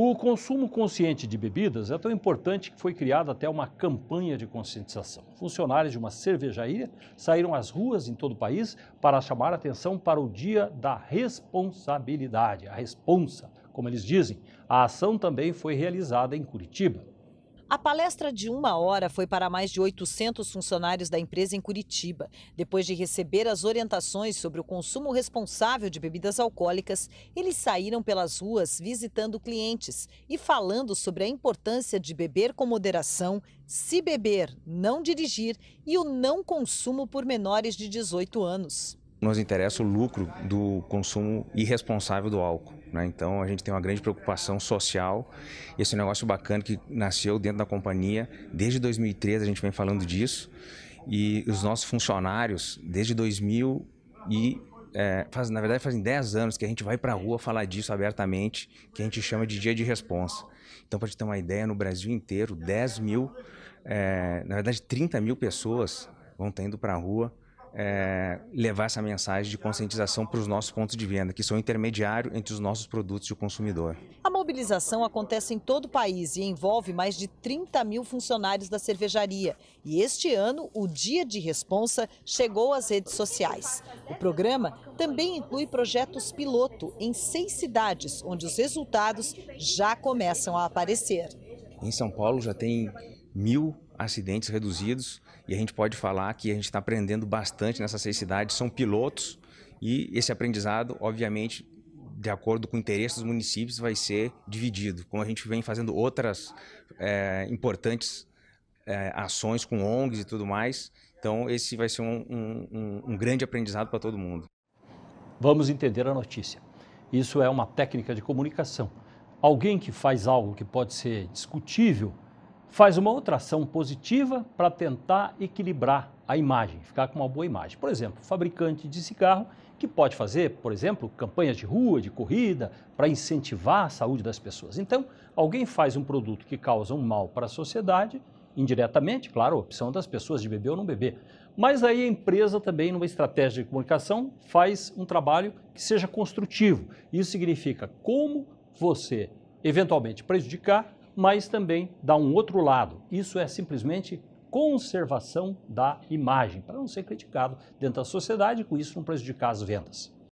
O consumo consciente de bebidas é tão importante que foi criada até uma campanha de conscientização. Funcionários de uma cervejaria saíram às ruas em todo o país para chamar atenção para o Dia da Responsabilidade, a responsa, como eles dizem. A ação também foi realizada em Curitiba. A palestra de uma hora foi para mais de 800 funcionários da empresa em Curitiba, depois de receber as orientações sobre o consumo responsável de bebidas alcoólicas, eles saíram pelas ruas visitando clientes e falando sobre a importância de beber com moderação, se beber, não dirigir e o não consumo por menores de 18 anos nos interessa o lucro do consumo irresponsável do álcool. Né? Então a gente tem uma grande preocupação social. Esse negócio bacana que nasceu dentro da companhia, desde 2013 a gente vem falando disso. E os nossos funcionários, desde 2000 e é, faz, na verdade fazem 10 anos que a gente vai para a rua falar disso abertamente, que a gente chama de dia de responsa. Então, para te ter uma ideia, no Brasil inteiro, 10 mil, é, na verdade 30 mil pessoas vão estar indo para a rua é, levar essa mensagem de conscientização para os nossos pontos de venda, que são intermediário entre os nossos produtos e o consumidor. A mobilização acontece em todo o país e envolve mais de 30 mil funcionários da cervejaria. E este ano, o Dia de Responsa chegou às redes sociais. O programa também inclui projetos piloto em seis cidades, onde os resultados já começam a aparecer. Em São Paulo já tem mil acidentes reduzidos e a gente pode falar que a gente está aprendendo bastante nessas seis cidades, são pilotos e esse aprendizado, obviamente, de acordo com o interesse dos municípios, vai ser dividido, como a gente vem fazendo outras é, importantes é, ações com ONGs e tudo mais. Então, esse vai ser um, um, um grande aprendizado para todo mundo. Vamos entender a notícia. Isso é uma técnica de comunicação. Alguém que faz algo que pode ser discutível faz uma outra ação positiva para tentar equilibrar a imagem, ficar com uma boa imagem. Por exemplo, fabricante de cigarro que pode fazer, por exemplo, campanhas de rua, de corrida, para incentivar a saúde das pessoas. Então, alguém faz um produto que causa um mal para a sociedade, indiretamente, claro, a opção das pessoas de beber ou não beber. Mas aí a empresa também, numa estratégia de comunicação, faz um trabalho que seja construtivo. Isso significa como você eventualmente prejudicar mas também dá um outro lado. Isso é simplesmente conservação da imagem, para não ser criticado dentro da sociedade e com isso não prejudicar as vendas.